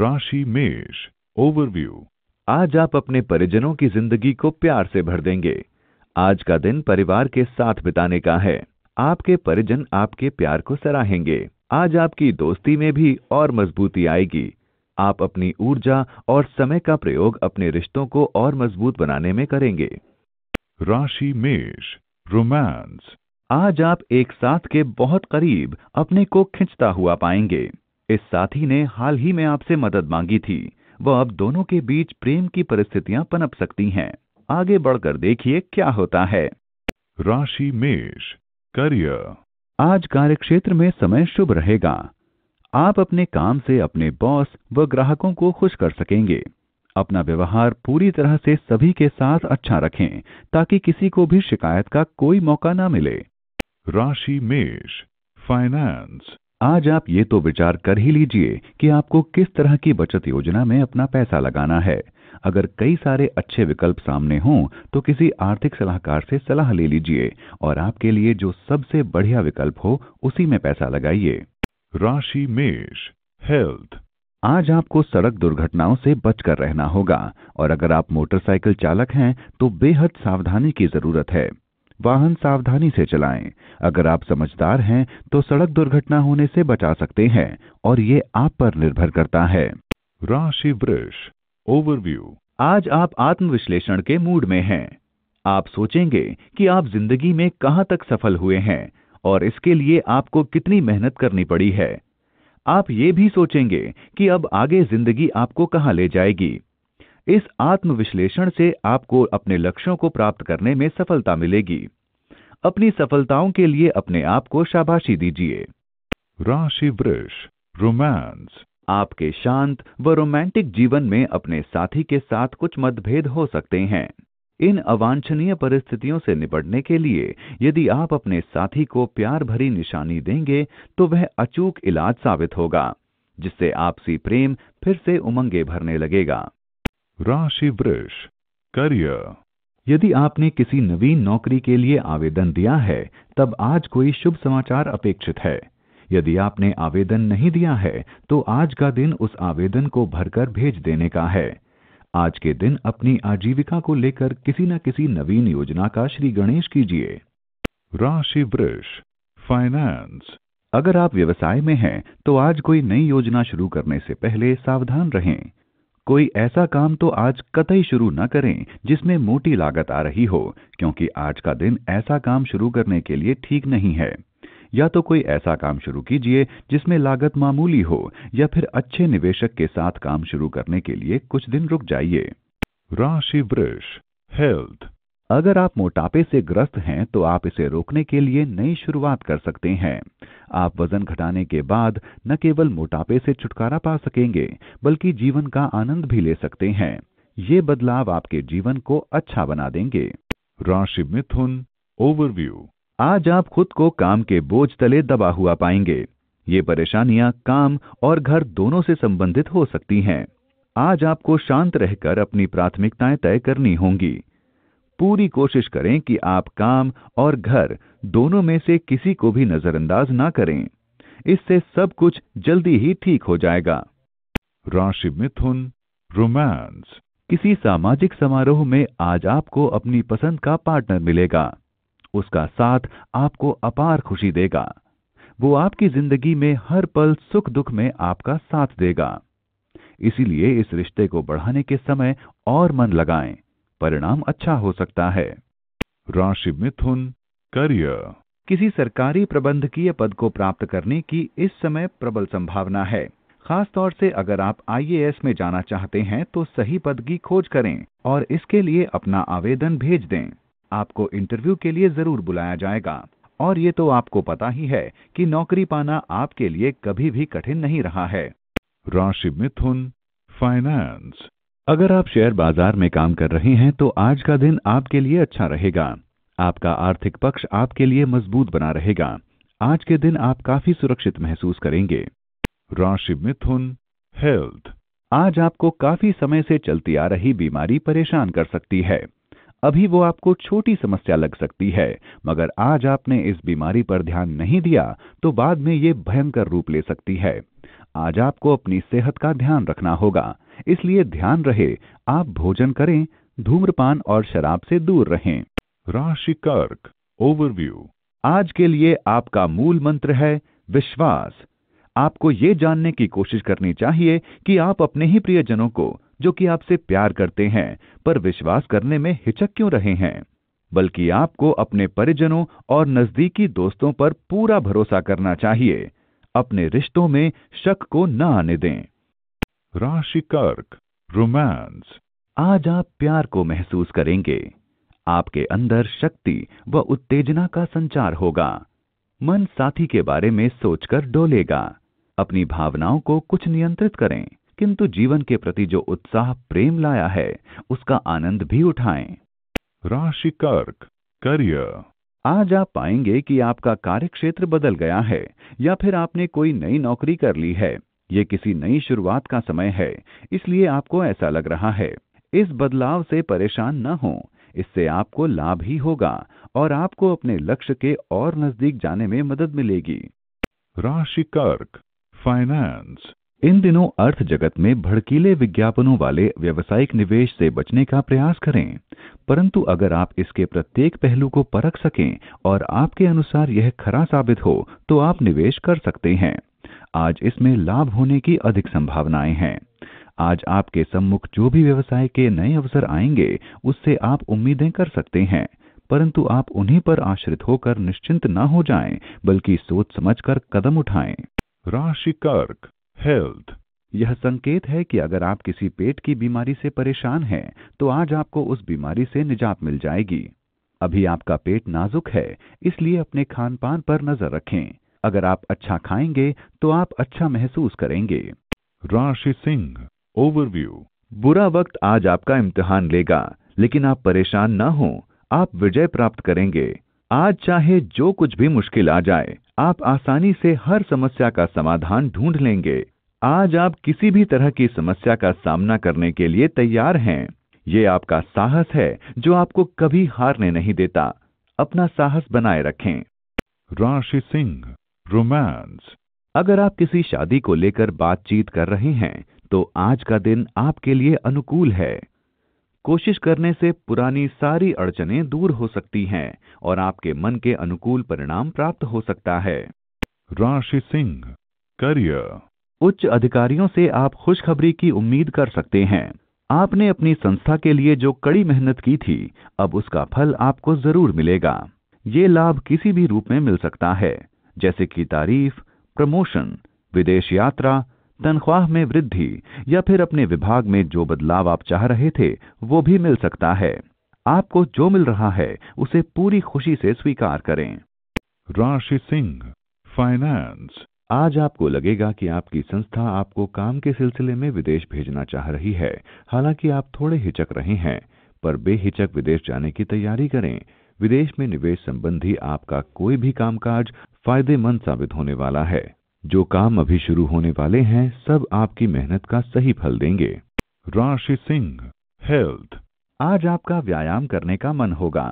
राशि मेष ओवरव्यू आज आप अपने परिजनों की जिंदगी को प्यार से भर देंगे आज का दिन परिवार के साथ बिताने का है आपके परिजन आपके प्यार को सराहेंगे आज आपकी दोस्ती में भी और मजबूती आएगी आप अपनी ऊर्जा और समय का प्रयोग अपने रिश्तों को और मजबूत बनाने में करेंगे राशि मेष रोमांस आज आप एक साथ के बहुत करीब अपने को खिंचता हुआ पाएंगे इस साथी ने हाल ही में आपसे मदद मांगी थी वह अब दोनों के बीच प्रेम की परिस्थितियां पनप सकती हैं आगे बढ़कर देखिए क्या होता है राशि मेष करियर आज कार्यक्षेत्र में समय शुभ रहेगा आप अपने काम से अपने बॉस व ग्राहकों को खुश कर सकेंगे अपना व्यवहार पूरी तरह से सभी के साथ अच्छा रखें ताकि किसी को भी शिकायत का कोई मौका ना मिले राशि मेष फाइनेंस आज आप ये तो विचार कर ही लीजिए कि आपको किस तरह की बचत योजना में अपना पैसा लगाना है अगर कई सारे अच्छे विकल्प सामने हों तो किसी आर्थिक सलाहकार से सलाह ले लीजिए और आपके लिए जो सबसे बढ़िया विकल्प हो उसी में पैसा लगाइए राशि मेष हेल्थ आज आपको सड़क दुर्घटनाओं से बचकर रहना होगा और अगर आप मोटरसाइकिल चालक हैं तो बेहद सावधानी की जरूरत है वाहन सावधानी से चलाएं। अगर आप समझदार हैं तो सड़क दुर्घटना होने से बचा सकते हैं और ये आप पर निर्भर करता है राशि वृक्ष ओवरव्यू आज आप आत्मविश्लेषण के मूड में हैं आप सोचेंगे कि आप जिंदगी में कहां तक सफल हुए हैं और इसके लिए आपको कितनी मेहनत करनी पड़ी है आप ये भी सोचेंगे कि अब आगे जिंदगी आपको कहां ले जाएगी इस आत्मविश्लेषण से आपको अपने लक्ष्यों को प्राप्त करने में सफलता मिलेगी अपनी सफलताओं के लिए अपने आप को शाबाशी दीजिए राशि वृष रोमांस आपके शांत व रोमांटिक जीवन में अपने साथी के साथ कुछ मतभेद हो सकते हैं इन अवांछनीय परिस्थितियों से निपटने के लिए यदि आप अपने साथी को प्यार भरी निशानी देंगे तो वह अचूक इलाज साबित होगा जिससे आपसी प्रेम फिर से उमंगे भरने लगेगा राशि वृष करियर यदि आपने किसी नवीन नौकरी के लिए आवेदन दिया है तब आज कोई शुभ समाचार अपेक्षित है यदि आपने आवेदन नहीं दिया है तो आज का दिन उस आवेदन को भरकर भेज देने का है आज के दिन अपनी आजीविका को लेकर किसी न किसी नवीन योजना का श्री गणेश कीजिए राशि वृष फाइनेंस अगर आप व्यवसाय में हैं तो आज कोई नई योजना शुरू करने से पहले सावधान रहें कोई ऐसा काम तो आज कतई शुरू न करें जिसमें मोटी लागत आ रही हो क्योंकि आज का दिन ऐसा काम शुरू करने के लिए ठीक नहीं है या तो कोई ऐसा काम शुरू कीजिए जिसमें लागत मामूली हो या फिर अच्छे निवेशक के साथ काम शुरू करने के लिए कुछ दिन रुक जाइए राशि वृष हेल्थ अगर आप मोटापे से ग्रस्त हैं तो आप इसे रोकने के लिए नई शुरुआत कर सकते हैं आप वजन घटाने के बाद न केवल मोटापे से छुटकारा पा सकेंगे बल्कि जीवन का आनंद भी ले सकते हैं ये बदलाव आपके जीवन को अच्छा बना देंगे राशि मिथुन ओवरव्यू आज आप खुद को काम के बोझ तले दबा हुआ पाएंगे ये परेशानियां काम और घर दोनों से संबंधित हो सकती हैं आज आपको शांत रहकर अपनी प्राथमिकताएं तय करनी होंगी पूरी कोशिश करें कि आप काम और घर दोनों में से किसी को भी नजरअंदाज ना करें इससे सब कुछ जल्दी ही ठीक हो जाएगा राशि मिथुन रोमांस किसी सामाजिक समारोह में आज आपको अपनी पसंद का पार्टनर मिलेगा उसका साथ आपको अपार खुशी देगा वो आपकी जिंदगी में हर पल सुख दुख में आपका साथ देगा इसीलिए इस रिश्ते को बढ़ाने के समय और मन लगाएं परिणाम अच्छा हो सकता है राशि मिथुन करियर किसी सरकारी प्रबंधकीय पद को प्राप्त करने की इस समय प्रबल संभावना है खास तौर से अगर आप आईएएस में जाना चाहते हैं तो सही पद की खोज करें और इसके लिए अपना आवेदन भेज दें आपको इंटरव्यू के लिए जरूर बुलाया जाएगा और ये तो आपको पता ही है कि नौकरी पाना आपके लिए कभी भी कठिन नहीं रहा है राशि मिथुन फाइनेंस अगर आप शेयर बाजार में काम कर रहे हैं तो आज का दिन आपके लिए अच्छा रहेगा आपका आर्थिक पक्ष आपके लिए मजबूत बना रहेगा आज के दिन आप काफी सुरक्षित महसूस करेंगे राशि मिथुन हेल्थ आज आपको काफी समय से चलती आ रही बीमारी परेशान कर सकती है अभी वो आपको छोटी समस्या लग सकती है मगर आज आपने इस बीमारी पर ध्यान नहीं दिया तो बाद में ये भयंकर रूप ले सकती है आज आपको अपनी सेहत का ध्यान रखना होगा इसलिए ध्यान रहे आप भोजन करें धूम्रपान और शराब से दूर रहें राशि कर्क ओवरव्यू आज के लिए आपका मूल मंत्र है विश्वास आपको ये जानने की कोशिश करनी चाहिए कि आप अपने ही प्रियजनों को जो कि आपसे प्यार करते हैं पर विश्वास करने में हिचक क्यों रहे हैं बल्कि आपको अपने परिजनों और नजदीकी दोस्तों पर पूरा भरोसा करना चाहिए अपने रिश्तों में शक को न आने दें राशि कर्क रोमांस आज आप प्यार को महसूस करेंगे आपके अंदर शक्ति व उत्तेजना का संचार होगा मन साथी के बारे में सोचकर डोलेगा अपनी भावनाओं को कुछ नियंत्रित करें किंतु जीवन के प्रति जो उत्साह प्रेम लाया है उसका आनंद भी उठाएं। राशि कर्क करियर आज आप पाएंगे कि आपका कार्य क्षेत्र बदल गया है या फिर आपने कोई नई नौकरी कर ली है ये किसी नई शुरुआत का समय है इसलिए आपको ऐसा लग रहा है इस बदलाव से परेशान न हो इससे आपको लाभ ही होगा और आपको अपने लक्ष्य के और नजदीक जाने में मदद मिलेगी राशि कर्क फाइनेंस इन दिनों अर्थ जगत में भड़कीले विज्ञापनों वाले व्यवसायिक निवेश से बचने का प्रयास करें परंतु अगर आप इसके प्रत्येक पहलू को परख सकें और आपके अनुसार यह खरा साबित हो तो आप निवेश कर सकते हैं आज इसमें लाभ होने की अधिक संभावनाएं हैं आज आपके सम्मुख जो भी व्यवसाय के नए अवसर आएंगे उससे आप उम्मीदें कर सकते हैं परंतु आप उन्हीं पर आश्रित होकर निश्चिंत न हो जाएं, बल्कि सोच समझकर कदम उठाएं। राशि कर्क हेल्थ यह संकेत है कि अगर आप किसी पेट की बीमारी से परेशान हैं तो आज आपको उस बीमारी से निजात मिल जाएगी अभी आपका पेट नाजुक है इसलिए अपने खान पान पर नजर रखें अगर आप अच्छा खाएंगे तो आप अच्छा महसूस करेंगे राशि सिंह ओवरव्यू बुरा वक्त आज आपका इम्तिहान लेगा लेकिन आप परेशान ना हो आप विजय प्राप्त करेंगे आज चाहे जो कुछ भी मुश्किल आ जाए आप आसानी से हर समस्या का समाधान ढूंढ लेंगे आज आप किसी भी तरह की समस्या का सामना करने के लिए तैयार हैं ये आपका साहस है जो आपको कभी हारने नहीं देता अपना साहस बनाए रखें राशि सिंह रोमांस अगर आप किसी शादी को लेकर बातचीत कर रहे हैं तो आज का दिन आपके लिए अनुकूल है कोशिश करने से पुरानी सारी अड़चने दूर हो सकती हैं और आपके मन के अनुकूल परिणाम प्राप्त हो सकता है राशि सिंह करियर उच्च अधिकारियों से आप खुशखबरी की उम्मीद कर सकते हैं आपने अपनी संस्था के लिए जो कड़ी मेहनत की थी अब उसका फल आपको जरूर मिलेगा ये लाभ किसी भी रूप में मिल सकता है जैसे कि तारीफ प्रमोशन विदेश यात्रा तनख्वाह में वृद्धि या फिर अपने विभाग में जो बदलाव आप चाह रहे थे वो भी मिल सकता है आपको जो मिल रहा है उसे पूरी खुशी से स्वीकार करें राशि सिंह फाइनेंस आज आपको लगेगा कि आपकी संस्था आपको काम के सिलसिले में विदेश भेजना चाह रही है हालांकि आप थोड़े हिचक रहे हैं पर बेहिचक विदेश जाने की तैयारी करें विदेश में निवेश संबंधी आपका कोई भी कामकाज फायदेमंद साबित होने वाला है जो काम अभी शुरू होने वाले हैं सब आपकी मेहनत का सही फल देंगे राशि सिंह हेल्थ आज आपका व्यायाम करने का मन होगा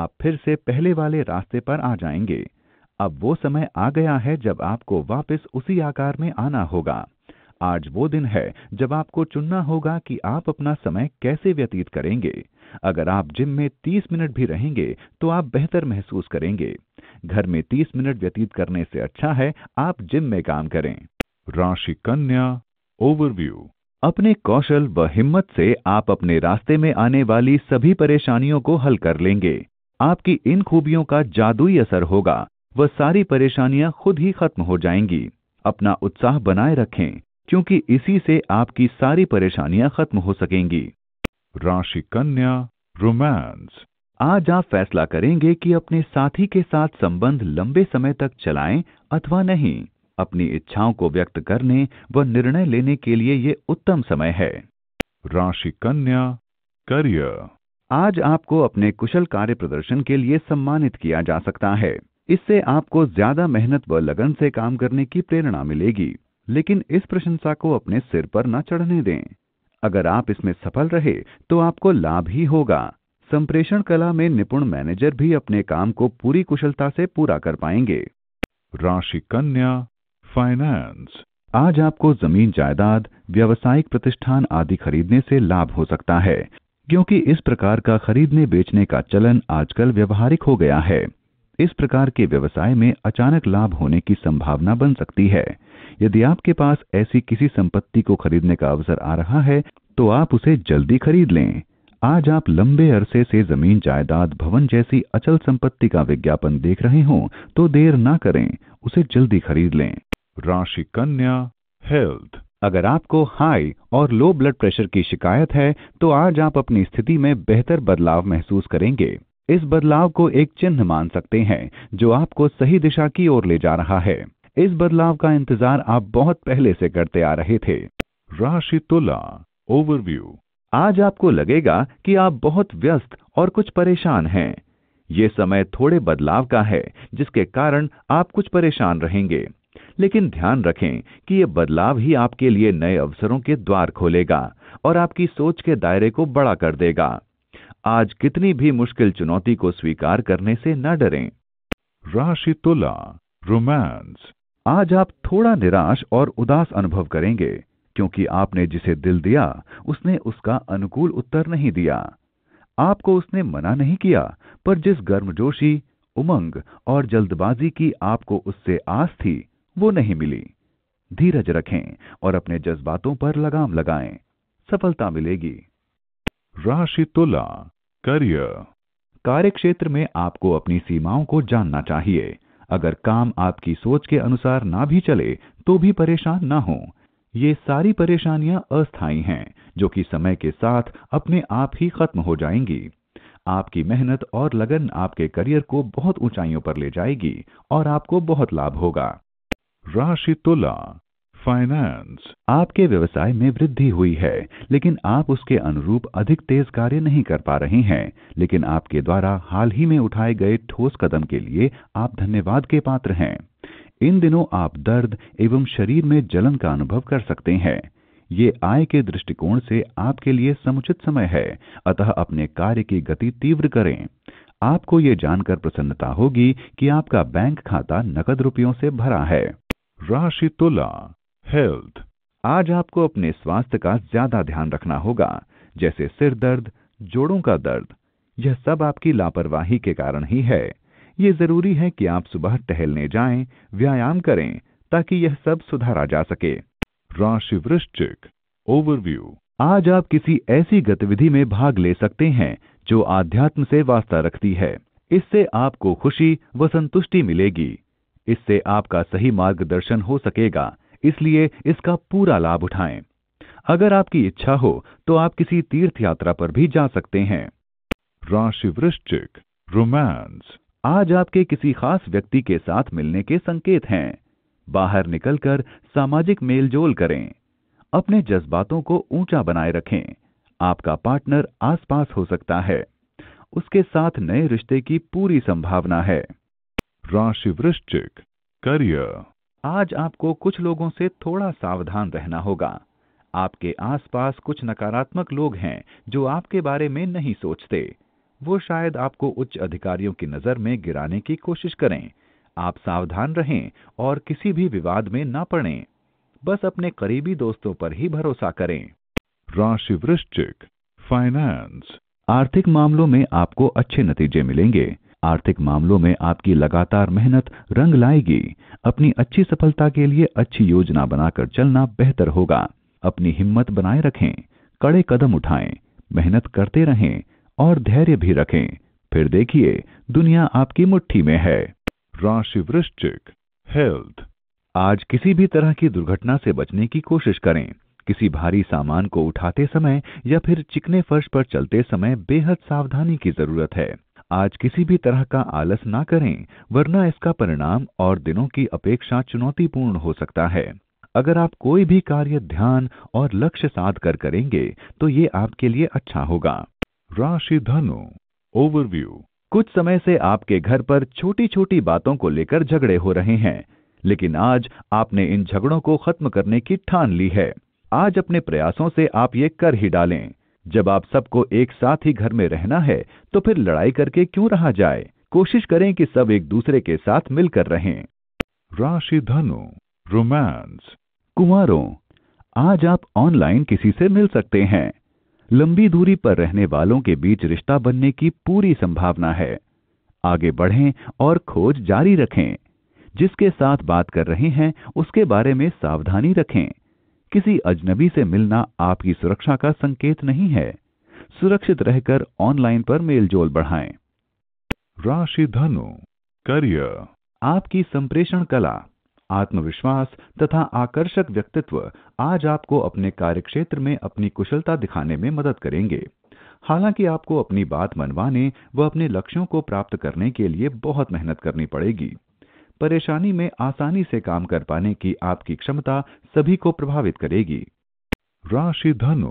आप फिर से पहले वाले रास्ते पर आ जाएंगे अब वो समय आ गया है जब आपको वापस उसी आकार में आना होगा आज वो दिन है जब आपको चुनना होगा कि आप अपना समय कैसे व्यतीत करेंगे अगर आप जिम में 30 मिनट भी रहेंगे तो आप बेहतर महसूस करेंगे घर में 30 मिनट व्यतीत करने से अच्छा है आप जिम में काम करें राशि कन्या ओवरव्यू अपने कौशल व हिम्मत से आप अपने रास्ते में आने वाली सभी परेशानियों को हल कर लेंगे आपकी इन खूबियों का जादुई असर होगा वह सारी परेशानियां खुद ही खत्म हो जाएंगी अपना उत्साह बनाए रखें क्योंकि इसी से आपकी सारी परेशानियां खत्म हो सकेंगी राशि कन्या रोमांस आज आप फैसला करेंगे कि अपने साथी के साथ संबंध लंबे समय तक चलाएं अथवा नहीं अपनी इच्छाओं को व्यक्त करने व निर्णय लेने के लिए ये उत्तम समय है राशि कन्या करियर आज आपको अपने कुशल कार्य प्रदर्शन के लिए सम्मानित किया जा सकता है इससे आपको ज्यादा मेहनत व लगन से काम करने की प्रेरणा मिलेगी लेकिन इस प्रशंसा को अपने सिर पर न चढ़ने दें अगर आप इसमें सफल रहे तो आपको लाभ ही होगा संप्रेषण कला में निपुण मैनेजर भी अपने काम को पूरी कुशलता से पूरा कर पाएंगे राशि कन्या फाइनेंस आज आपको जमीन जायदाद व्यावसायिक प्रतिष्ठान आदि खरीदने से लाभ हो सकता है क्योंकि इस प्रकार का खरीदने बेचने का चलन आजकल व्यवहारिक हो गया है इस प्रकार के व्यवसाय में अचानक लाभ होने की संभावना बन सकती है यदि आपके पास ऐसी किसी संपत्ति को खरीदने का अवसर आ रहा है तो आप उसे जल्दी खरीद लें आज आप लंबे अरसे से जमीन जायदाद भवन जैसी अचल संपत्ति का विज्ञापन देख रहे हों तो देर ना करें उसे जल्दी खरीद लें राशि कन्या हेल्थ अगर आपको हाई और लो ब्लड प्रेशर की शिकायत है तो आज आप अपनी स्थिति में बेहतर बदलाव महसूस करेंगे इस बदलाव को एक चिन्ह मान सकते हैं जो आपको सही दिशा की ओर ले जा रहा है इस बदलाव का इंतजार आप बहुत पहले से करते आ रहे थे राशि तुला ओवरव्यू आज आपको लगेगा कि आप बहुत व्यस्त और कुछ परेशान हैं ये समय थोड़े बदलाव का है जिसके कारण आप कुछ परेशान रहेंगे लेकिन ध्यान रखें कि ये बदलाव ही आपके लिए नए अवसरों के द्वार खोलेगा और आपकी सोच के दायरे को बड़ा कर देगा आज कितनी भी मुश्किल चुनौती को स्वीकार करने से न डरें राशि तुला रोमांस आज आप थोड़ा निराश और उदास अनुभव करेंगे क्योंकि आपने जिसे दिल दिया उसने उसका अनुकूल उत्तर नहीं दिया आपको उसने मना नहीं किया पर जिस गर्मजोशी उमंग और जल्दबाजी की आपको उससे आस थी वो नहीं मिली धीरज रखें और अपने जज्बातों पर लगाम लगाएं सफलता मिलेगी राशि तुला करियर कार्य क्षेत्र में आपको अपनी सीमाओं को जानना चाहिए अगर काम आपकी सोच के अनुसार ना भी चले तो भी परेशान ना हो ये सारी परेशानियां अस्थाई हैं जो कि समय के साथ अपने आप ही खत्म हो जाएंगी आपकी मेहनत और लगन आपके करियर को बहुत ऊंचाइयों पर ले जाएगी और आपको बहुत लाभ होगा राशि तुला फाइनेंस आपके व्यवसाय में वृद्धि हुई है लेकिन आप उसके अनुरूप अधिक तेज कार्य नहीं कर पा रहे हैं लेकिन आपके द्वारा हाल ही में उठाए गए ठोस कदम के लिए आप धन्यवाद के पात्र हैं इन दिनों आप दर्द एवं शरीर में जलन का अनुभव कर सकते हैं ये आय के दृष्टिकोण से आपके लिए समुचित समय है अतः अपने कार्य की गति तीव्र करें आपको ये जानकर प्रसन्नता होगी कि आपका बैंक खाता नकद रुपयों से भरा है राशि तुला हेल्थ आज आपको अपने स्वास्थ्य का ज्यादा ध्यान रखना होगा जैसे सिर दर्द जोड़ों का दर्द यह सब आपकी लापरवाही के कारण ही है ये जरूरी है कि आप सुबह टहलने जाएं, व्यायाम करें ताकि यह सब सुधारा जा सके राशि वृश्चिक ओवरव्यू आज आप किसी ऐसी गतिविधि में भाग ले सकते हैं जो आध्यात्म से वास्ता रखती है इससे आपको खुशी व संतुष्टि मिलेगी इससे आपका सही मार्गदर्शन हो सकेगा इसलिए इसका पूरा लाभ उठाएं अगर आपकी इच्छा हो तो आप किसी तीर्थ यात्रा पर भी जा सकते हैं राशि वृश्चिक रोमांस आज आपके किसी खास व्यक्ति के साथ मिलने के संकेत हैं बाहर निकलकर सामाजिक मेलजोल करें अपने जज्बातों को ऊंचा बनाए रखें आपका पार्टनर आसपास हो सकता है उसके साथ नए रिश्ते की पूरी संभावना है राशि वृश्चिक करियर आज आपको कुछ लोगों से थोड़ा सावधान रहना होगा आपके आसपास कुछ नकारात्मक लोग हैं जो आपके बारे में नहीं सोचते वो शायद आपको उच्च अधिकारियों की नजर में गिराने की कोशिश करें आप सावधान रहें और किसी भी विवाद में ना पड़े बस अपने करीबी दोस्तों पर ही भरोसा करें राशि वृश्चिक फाइनेंस आर्थिक मामलों में आपको अच्छे नतीजे मिलेंगे आर्थिक मामलों में आपकी लगातार मेहनत रंग लाएगी अपनी अच्छी सफलता के लिए अच्छी योजना बनाकर चलना बेहतर होगा अपनी हिम्मत बनाए रखें कड़े कदम उठाएं मेहनत करते रहें और धैर्य भी रखें फिर देखिए दुनिया आपकी मुट्ठी में है राशि वृश्चिक हेल्थ आज किसी भी तरह की दुर्घटना से बचने की कोशिश करें किसी भारी सामान को उठाते समय या फिर चिकने फर्श पर चलते समय बेहद सावधानी की जरूरत है आज किसी भी तरह का आलस ना करें वरना इसका परिणाम और दिनों की अपेक्षा चुनौतीपूर्ण हो सकता है अगर आप कोई भी कार्य ध्यान और लक्ष्य साध कर करेंगे तो ये आपके लिए अच्छा होगा राशि धनु ओवरव्यू कुछ समय से आपके घर पर छोटी छोटी बातों को लेकर झगड़े हो रहे हैं लेकिन आज आपने इन झगड़ों को खत्म करने की ठान ली है आज अपने प्रयासों से आप ये कर ही डालें जब आप सबको एक साथ ही घर में रहना है तो फिर लड़ाई करके क्यों रहा जाए कोशिश करें कि सब एक दूसरे के साथ मिलकर रहें राशि धनु रोमांस कुमारों आज आप ऑनलाइन किसी से मिल सकते हैं लंबी दूरी पर रहने वालों के बीच रिश्ता बनने की पूरी संभावना है आगे बढ़ें और खोज जारी रखें जिसके साथ बात कर रहे हैं उसके बारे में सावधानी रखें किसी अजनबी से मिलना आपकी सुरक्षा का संकेत नहीं है सुरक्षित रहकर ऑनलाइन पर मेलजोल बढ़ाएं। राशि धनु करियर आपकी संप्रेषण कला आत्मविश्वास तथा आकर्षक व्यक्तित्व आज आपको अपने कार्यक्षेत्र में अपनी कुशलता दिखाने में मदद करेंगे हालांकि आपको अपनी बात मनवाने व अपने लक्ष्यों को प्राप्त करने के लिए बहुत मेहनत करनी पड़ेगी परेशानी में आसानी से काम कर पाने की आपकी क्षमता सभी को प्रभावित करेगी राशि धनु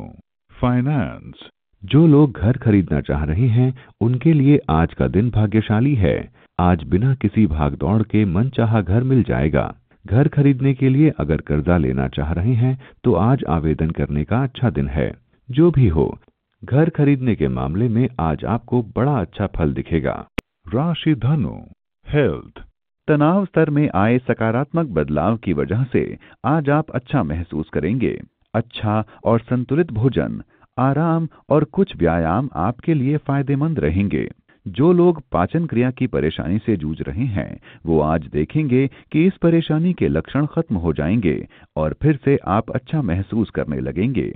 फाइनेंस जो लोग घर खरीदना चाह रहे हैं उनके लिए आज का दिन भाग्यशाली है आज बिना किसी भागदौड़ के मनचाहा घर मिल जाएगा घर खरीदने के लिए अगर कर्जा लेना चाह रहे हैं तो आज आवेदन करने का अच्छा दिन है जो भी हो घर खरीदने के मामले में आज आपको बड़ा अच्छा फल दिखेगा राशि धनु हेल्थ तनाव स्तर में आए सकारात्मक बदलाव की वजह से आज आप अच्छा महसूस करेंगे अच्छा और संतुलित भोजन आराम और कुछ व्यायाम आपके लिए फायदेमंद रहेंगे जो लोग पाचन क्रिया की परेशानी से जूझ रहे हैं वो आज देखेंगे कि इस परेशानी के लक्षण खत्म हो जाएंगे और फिर से आप अच्छा महसूस करने लगेंगे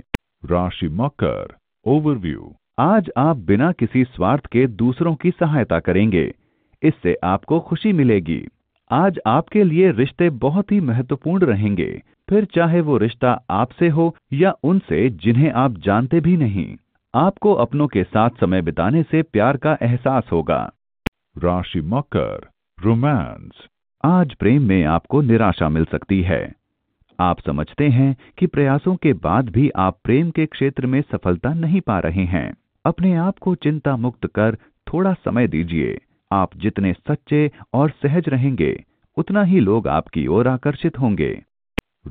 राशि मकर ओवरव्यू आज आप बिना किसी स्वार्थ के दूसरों की सहायता करेंगे इससे आपको खुशी मिलेगी आज आपके लिए रिश्ते बहुत ही महत्वपूर्ण रहेंगे फिर चाहे वो रिश्ता आपसे हो या उनसे जिन्हें आप जानते भी नहीं आपको अपनों के साथ समय बिताने से प्यार का एहसास होगा राशि मकर रोमांस आज प्रेम में आपको निराशा मिल सकती है आप समझते हैं कि प्रयासों के बाद भी आप प्रेम के क्षेत्र में सफलता नहीं पा रहे हैं अपने आप को चिंता मुक्त कर थोड़ा समय दीजिए आप जितने सच्चे और सहज रहेंगे उतना ही लोग आपकी ओर आकर्षित होंगे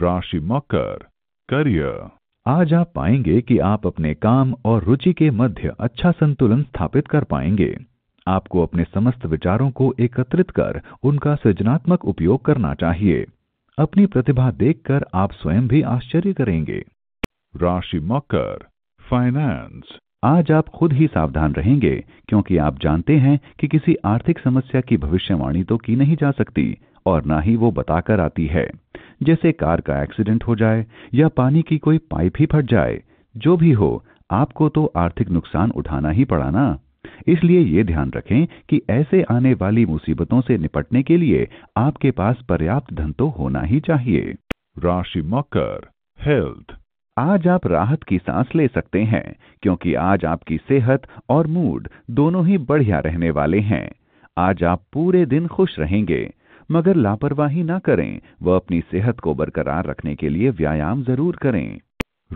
राशि मकर करियर आज आप पाएंगे कि आप अपने काम और रुचि के मध्य अच्छा संतुलन स्थापित कर पाएंगे आपको अपने समस्त विचारों को एकत्रित कर उनका सृजनात्मक उपयोग करना चाहिए अपनी प्रतिभा देखकर आप स्वयं भी आश्चर्य करेंगे राशि मकर फाइनेंस आज आप खुद ही सावधान रहेंगे क्योंकि आप जानते हैं कि किसी आर्थिक समस्या की भविष्यवाणी तो की नहीं जा सकती और ना ही वो बताकर आती है जैसे कार का एक्सीडेंट हो जाए या पानी की कोई पाइप ही फट जाए जो भी हो आपको तो आर्थिक नुकसान उठाना ही पड़ा ना इसलिए ये ध्यान रखें कि ऐसे आने वाली मुसीबतों से निपटने के लिए आपके पास पर्याप्त धन तो होना ही चाहिए राशि मकर हेल्थ आज आप राहत की सांस ले सकते हैं क्योंकि आज आपकी सेहत और मूड दोनों ही बढ़िया रहने वाले हैं आज आप पूरे दिन खुश रहेंगे मगर लापरवाही ना करें व अपनी सेहत को बरकरार रखने के लिए व्यायाम जरूर करें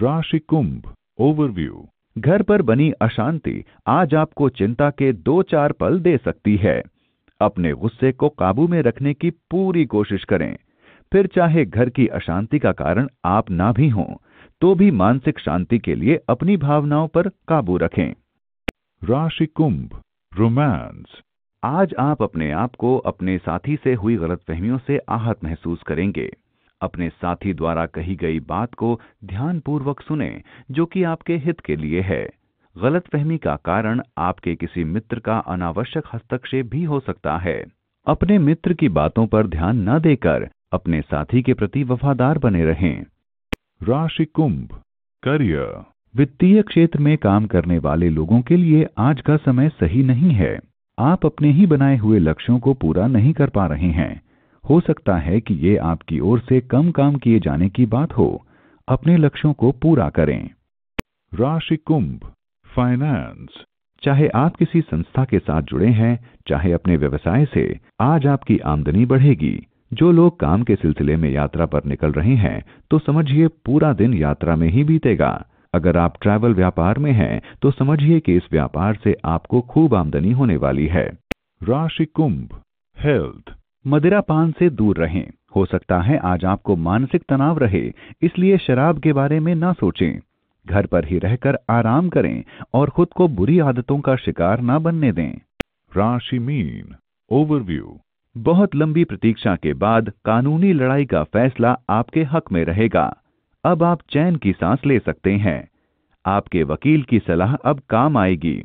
राशि कुंभ ओवरव्यू घर पर बनी अशांति आज आपको चिंता के दो चार पल दे सकती है अपने गुस्से को काबू में रखने की पूरी कोशिश करें फिर चाहे घर की अशांति का कारण आप ना भी हों तो भी मानसिक शांति के लिए अपनी भावनाओं पर काबू रखें राशि कुंभ रोमांस आज आप अपने आप को अपने साथी से हुई गलतफहमियों से आहत महसूस करेंगे अपने साथी द्वारा कही गई बात को ध्यानपूर्वक सुने जो कि आपके हित के लिए है गलतफहमी का कारण आपके किसी मित्र का अनावश्यक हस्तक्षेप भी हो सकता है अपने मित्र की बातों पर ध्यान न देकर अपने साथी के प्रति वफादार बने रहें राशि कुंभ करियर वित्तीय क्षेत्र में काम करने वाले लोगों के लिए आज का समय सही नहीं है आप अपने ही बनाए हुए लक्ष्यों को पूरा नहीं कर पा रहे हैं हो सकता है कि ये आपकी ओर से कम काम किए जाने की बात हो अपने लक्ष्यों को पूरा करें राशि कुंभ फाइनेंस चाहे आप किसी संस्था के साथ जुड़े हैं चाहे अपने व्यवसाय से आज आपकी आमदनी बढ़ेगी जो लोग काम के सिलसिले में यात्रा पर निकल रहे हैं तो समझिए पूरा दिन यात्रा में ही बीतेगा अगर आप ट्रैवल व्यापार में हैं तो समझिए कि इस व्यापार से आपको खूब आमदनी होने वाली है राशि कुंभ हेल्थ मदिरा पान से दूर रहें हो सकता है आज आपको मानसिक तनाव रहे इसलिए शराब के बारे में ना सोचें घर पर ही रहकर आराम करें और खुद को बुरी आदतों का शिकार ना बनने दें राशि मीन ओवरव्यू बहुत लंबी प्रतीक्षा के बाद कानूनी लड़ाई का फैसला आपके हक में रहेगा अब आप चैन की सांस ले सकते हैं आपके वकील की सलाह अब काम आएगी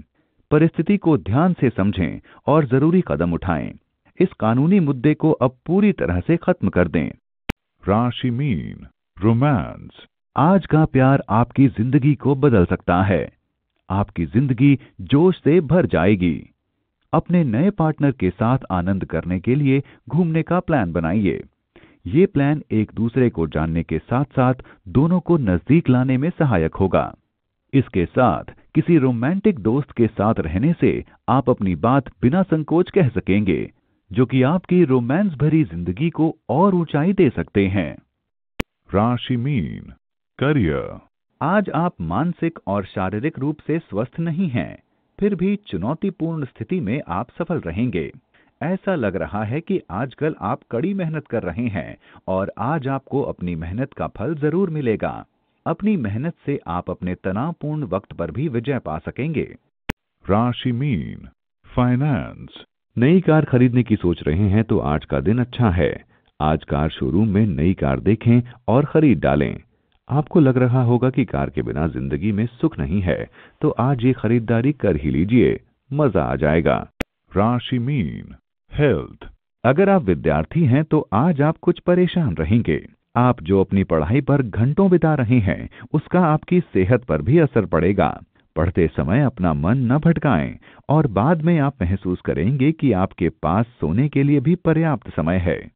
परिस्थिति को ध्यान से समझें और जरूरी कदम उठाएं। इस कानूनी मुद्दे को अब पूरी तरह से खत्म कर दें राशि मीन रोमांस आज का प्यार आपकी जिंदगी को बदल सकता है आपकी जिंदगी जोश से भर जाएगी अपने नए पार्टनर के साथ आनंद करने के लिए घूमने का प्लान बनाइए ये प्लान एक दूसरे को जानने के साथ साथ दोनों को नजदीक लाने में सहायक होगा इसके साथ किसी रोमांटिक दोस्त के साथ रहने से आप अपनी बात बिना संकोच कह सकेंगे जो कि आपकी रोमांस भरी जिंदगी को और ऊंचाई दे सकते हैं राशि मीन करियर आज आप मानसिक और शारीरिक रूप से स्वस्थ नहीं हैं फिर भी चुनौतीपूर्ण स्थिति में आप सफल रहेंगे ऐसा लग रहा है कि आजकल आप कड़ी मेहनत कर रहे हैं और आज आपको अपनी मेहनत का फल जरूर मिलेगा अपनी मेहनत से आप अपने तनावपूर्ण वक्त पर भी विजय पा सकेंगे राशि मीन फाइनेंस नई कार खरीदने की सोच रहे हैं तो आज का दिन अच्छा है आज कार शोरूम में नई कार देखें और खरीद डालें आपको लग रहा होगा कि कार के बिना जिंदगी में सुख नहीं है तो आज ये खरीदारी कर ही लीजिए मजा आ जाएगा राशि मीन हेल्थ अगर आप विद्यार्थी हैं तो आज आप कुछ परेशान रहेंगे आप जो अपनी पढ़ाई पर घंटों बिता रहे हैं उसका आपकी सेहत पर भी असर पड़ेगा पढ़ते समय अपना मन न भटकाएं और बाद में आप महसूस करेंगे कि आपके पास सोने के लिए भी पर्याप्त समय है